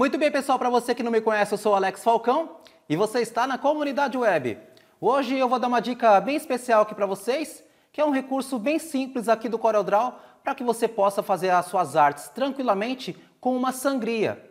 Muito bem, pessoal, para você que não me conhece, eu sou Alex Falcão e você está na comunidade web. Hoje eu vou dar uma dica bem especial aqui para vocês, que é um recurso bem simples aqui do CorelDRAW para que você possa fazer as suas artes tranquilamente com uma sangria.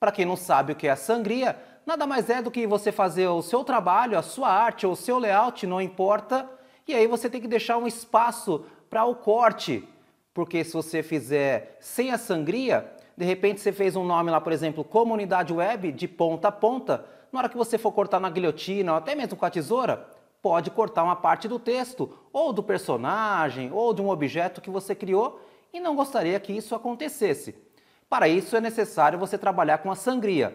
Para quem não sabe o que é a sangria, nada mais é do que você fazer o seu trabalho, a sua arte ou o seu layout, não importa, e aí você tem que deixar um espaço para o corte, porque se você fizer sem a sangria, de repente você fez um nome lá, por exemplo, comunidade web, de ponta a ponta, na hora que você for cortar na guilhotina ou até mesmo com a tesoura, pode cortar uma parte do texto, ou do personagem, ou de um objeto que você criou e não gostaria que isso acontecesse. Para isso é necessário você trabalhar com a sangria.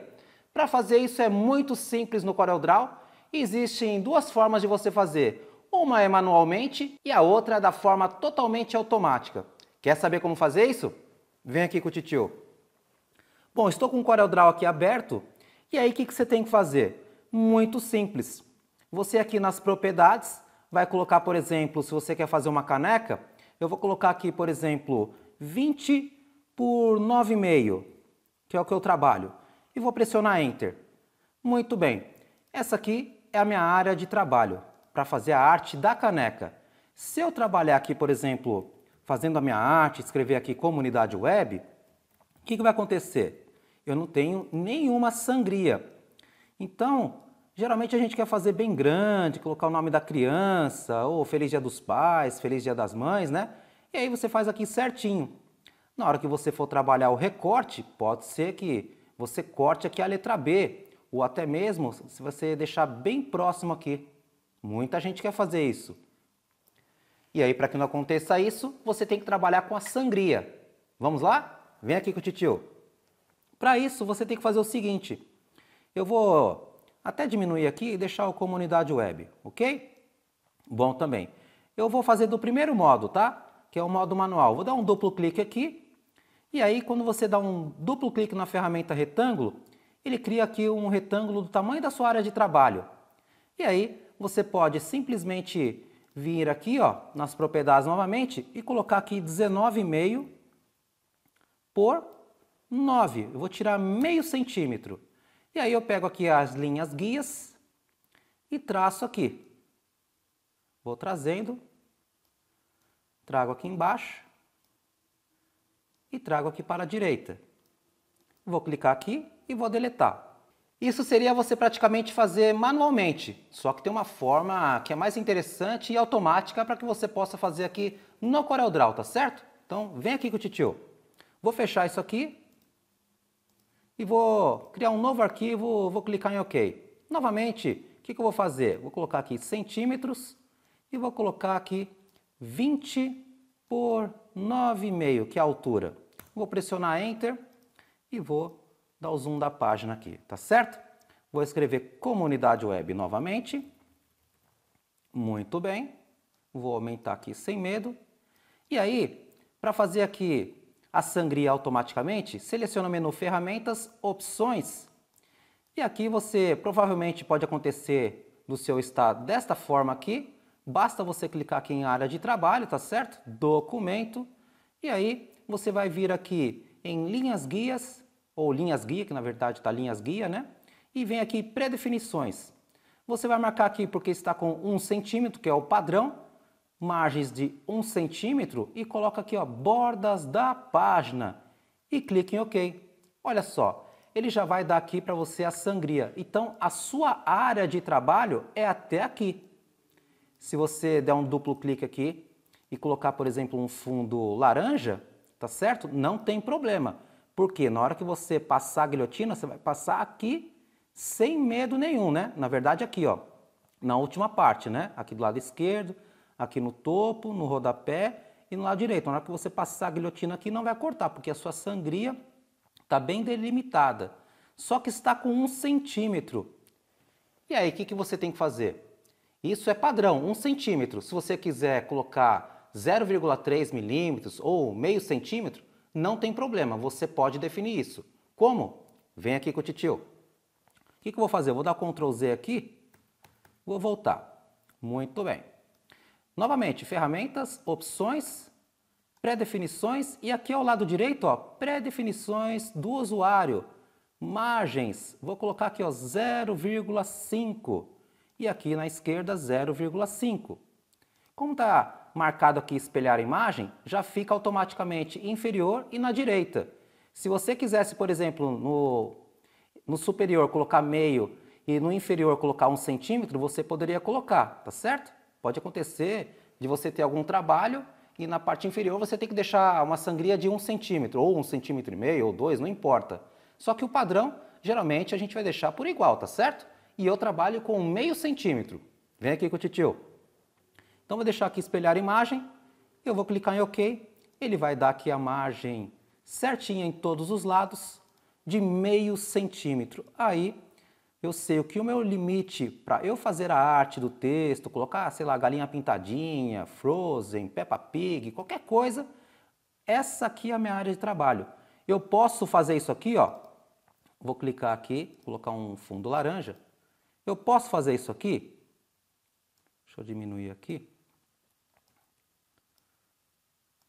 Para fazer isso é muito simples no CorelDRAW e existem duas formas de você fazer. Uma é manualmente e a outra é da forma totalmente automática. Quer saber como fazer isso? Vem aqui com o titio. Bom, estou com o CorelDRAW aqui aberto, e aí o que, que você tem que fazer? Muito simples. Você aqui nas propriedades vai colocar, por exemplo, se você quer fazer uma caneca, eu vou colocar aqui, por exemplo, 20 por 9,5, que é o que eu trabalho, e vou pressionar Enter. Muito bem, essa aqui é a minha área de trabalho, para fazer a arte da caneca. Se eu trabalhar aqui, por exemplo, fazendo a minha arte, escrever aqui comunidade web, o que, que vai acontecer? eu não tenho nenhuma sangria. Então, geralmente a gente quer fazer bem grande, colocar o nome da criança, ou Feliz Dia dos Pais, Feliz Dia das Mães, né? E aí você faz aqui certinho. Na hora que você for trabalhar o recorte, pode ser que você corte aqui a letra B, ou até mesmo se você deixar bem próximo aqui. Muita gente quer fazer isso. E aí, para que não aconteça isso, você tem que trabalhar com a sangria. Vamos lá? Vem aqui com o titio. Para isso, você tem que fazer o seguinte. Eu vou até diminuir aqui e deixar o comunidade web, ok? Bom também. Eu vou fazer do primeiro modo, tá? Que é o modo manual. Vou dar um duplo clique aqui. E aí, quando você dá um duplo clique na ferramenta retângulo, ele cria aqui um retângulo do tamanho da sua área de trabalho. E aí, você pode simplesmente vir aqui ó, nas propriedades novamente e colocar aqui 19,5 por 9, eu vou tirar meio centímetro. E aí eu pego aqui as linhas guias e traço aqui. Vou trazendo, trago aqui embaixo e trago aqui para a direita. Vou clicar aqui e vou deletar. Isso seria você praticamente fazer manualmente, só que tem uma forma que é mais interessante e automática para que você possa fazer aqui no CorelDRAW, tá certo? Então vem aqui com o titio. Vou fechar isso aqui e vou criar um novo arquivo, vou clicar em OK. Novamente, o que, que eu vou fazer? Vou colocar aqui centímetros e vou colocar aqui 20 por 9,5, que é a altura. Vou pressionar Enter e vou dar o zoom da página aqui, tá certo? Vou escrever comunidade web novamente. Muito bem. Vou aumentar aqui sem medo. E aí, para fazer aqui a sangria automaticamente, seleciona o menu Ferramentas, Opções. E aqui você provavelmente pode acontecer no seu estado desta forma aqui. Basta você clicar aqui em área de trabalho, tá certo? Documento. E aí você vai vir aqui em linhas guias, ou linhas guia, que na verdade está linhas guia, né? E vem aqui predefinições. Você vai marcar aqui porque está com 1 centímetro, que é o padrão, margens de 1 centímetro e coloca aqui ó, bordas da página e clique em OK. Olha só, ele já vai dar aqui para você a sangria. Então, a sua área de trabalho é até aqui. Se você der um duplo clique aqui e colocar, por exemplo, um fundo laranja, tá certo? Não tem problema, porque na hora que você passar a guilhotina, você vai passar aqui sem medo nenhum, né? Na verdade, aqui, ó, na última parte, né? Aqui do lado esquerdo, aqui no topo, no rodapé e no lado direito. Na hora que você passar a guilhotina aqui, não vai cortar, porque a sua sangria está bem delimitada. Só que está com um centímetro. E aí, o que, que você tem que fazer? Isso é padrão, um centímetro. Se você quiser colocar 0,3 milímetros ou meio centímetro, não tem problema, você pode definir isso. Como? Vem aqui com o titio. O que, que eu vou fazer? Eu vou dar Ctrl Z aqui, vou voltar. Muito bem. Novamente, ferramentas, opções, pré-definições e aqui ao lado direito, ó, pré-definições do usuário, margens, vou colocar aqui 0,5 e aqui na esquerda 0,5. Como está marcado aqui espelhar a imagem, já fica automaticamente inferior e na direita. Se você quisesse, por exemplo, no, no superior colocar meio e no inferior colocar um centímetro, você poderia colocar, tá certo? Pode acontecer de você ter algum trabalho e na parte inferior você tem que deixar uma sangria de um centímetro, ou um centímetro e meio, ou dois, não importa. Só que o padrão, geralmente, a gente vai deixar por igual, tá certo? E eu trabalho com meio centímetro. Vem aqui com o titio. Então, vou deixar aqui espelhar a imagem, eu vou clicar em OK, ele vai dar aqui a margem certinha em todos os lados, de meio centímetro. Aí, eu sei o que o meu limite para eu fazer a arte do texto, colocar, sei lá, galinha pintadinha, Frozen, Peppa Pig, qualquer coisa, essa aqui é a minha área de trabalho. Eu posso fazer isso aqui, ó. Vou clicar aqui, colocar um fundo laranja. Eu posso fazer isso aqui? Deixa eu diminuir aqui.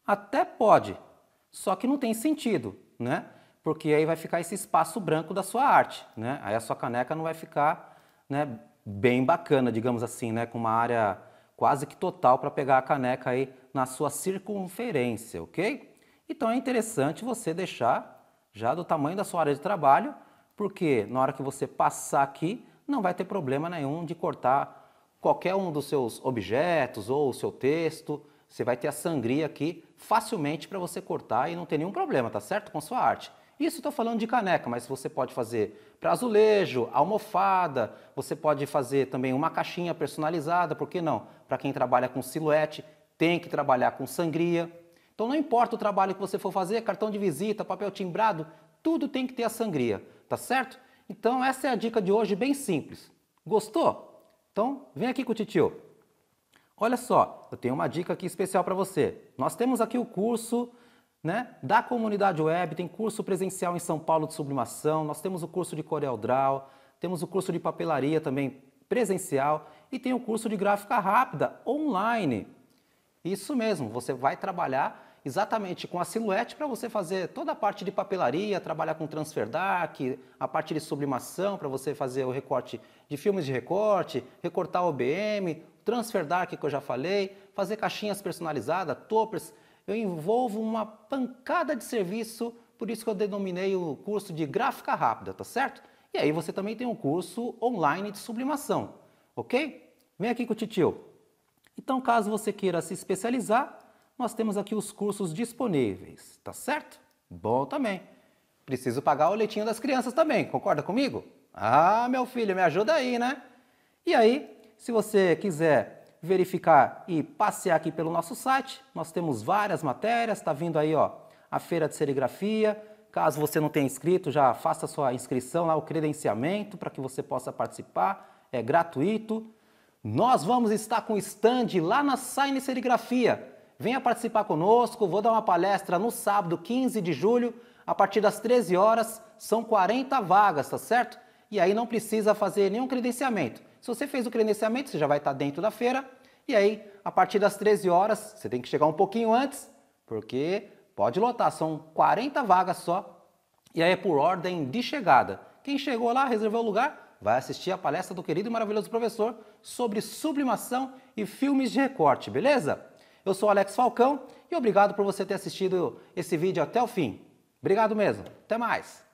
Até pode, só que não tem sentido, né? porque aí vai ficar esse espaço branco da sua arte, né? Aí a sua caneca não vai ficar, né, bem bacana, digamos assim, né, com uma área quase que total para pegar a caneca aí na sua circunferência, ok? Então é interessante você deixar já do tamanho da sua área de trabalho, porque na hora que você passar aqui, não vai ter problema nenhum de cortar qualquer um dos seus objetos ou o seu texto. Você vai ter a sangria aqui facilmente para você cortar e não ter nenhum problema, tá certo? Com sua arte. Isso estou falando de caneca, mas você pode fazer para azulejo, almofada, você pode fazer também uma caixinha personalizada, por que não? Para quem trabalha com silhuete, tem que trabalhar com sangria. Então não importa o trabalho que você for fazer, cartão de visita, papel timbrado, tudo tem que ter a sangria, tá certo? Então essa é a dica de hoje, bem simples. Gostou? Então vem aqui com o titio. Olha só, eu tenho uma dica aqui especial para você. Nós temos aqui o curso né? Da comunidade web, tem curso presencial em São Paulo de sublimação, nós temos o curso de Corel Draw, temos o curso de papelaria também presencial e tem o curso de gráfica rápida online. Isso mesmo, você vai trabalhar exatamente com a silhuete para você fazer toda a parte de papelaria, trabalhar com transfer dark a parte de sublimação para você fazer o recorte de filmes de recorte, recortar OBM, transfer dark que eu já falei, fazer caixinhas personalizadas, toppers eu envolvo uma pancada de serviço, por isso que eu denominei o curso de gráfica rápida, tá certo? E aí você também tem um curso online de sublimação, ok? Vem aqui com o titio. Então, caso você queira se especializar, nós temos aqui os cursos disponíveis, tá certo? Bom também. Preciso pagar o leitinho das crianças também, concorda comigo? Ah, meu filho, me ajuda aí, né? E aí, se você quiser verificar e passear aqui pelo nosso site. Nós temos várias matérias, está vindo aí ó, a feira de serigrafia. Caso você não tenha inscrito, já faça sua inscrição lá, o credenciamento, para que você possa participar, é gratuito. Nós vamos estar com o stand lá na Sign Serigrafia. Venha participar conosco, vou dar uma palestra no sábado, 15 de julho, a partir das 13 horas, são 40 vagas, tá certo? E aí não precisa fazer nenhum credenciamento. Se você fez o credenciamento, você já vai estar dentro da feira. E aí, a partir das 13 horas, você tem que chegar um pouquinho antes, porque pode lotar, são 40 vagas só. E aí é por ordem de chegada. Quem chegou lá, reservou o lugar, vai assistir a palestra do querido e maravilhoso professor sobre sublimação e filmes de recorte, beleza? Eu sou Alex Falcão e obrigado por você ter assistido esse vídeo até o fim. Obrigado mesmo. Até mais.